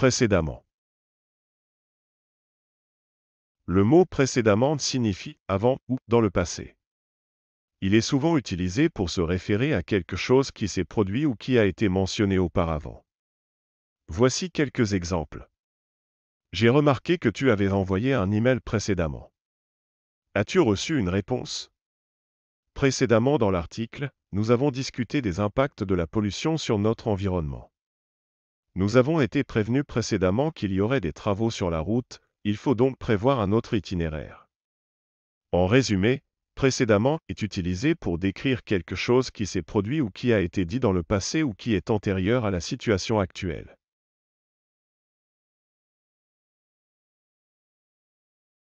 Précédemment. Le mot précédemment signifie avant ou dans le passé. Il est souvent utilisé pour se référer à quelque chose qui s'est produit ou qui a été mentionné auparavant. Voici quelques exemples. J'ai remarqué que tu avais envoyé un email précédemment. As-tu reçu une réponse Précédemment dans l'article, nous avons discuté des impacts de la pollution sur notre environnement. Nous avons été prévenus précédemment qu'il y aurait des travaux sur la route, il faut donc prévoir un autre itinéraire. En résumé, précédemment est utilisé pour décrire quelque chose qui s'est produit ou qui a été dit dans le passé ou qui est antérieur à la situation actuelle.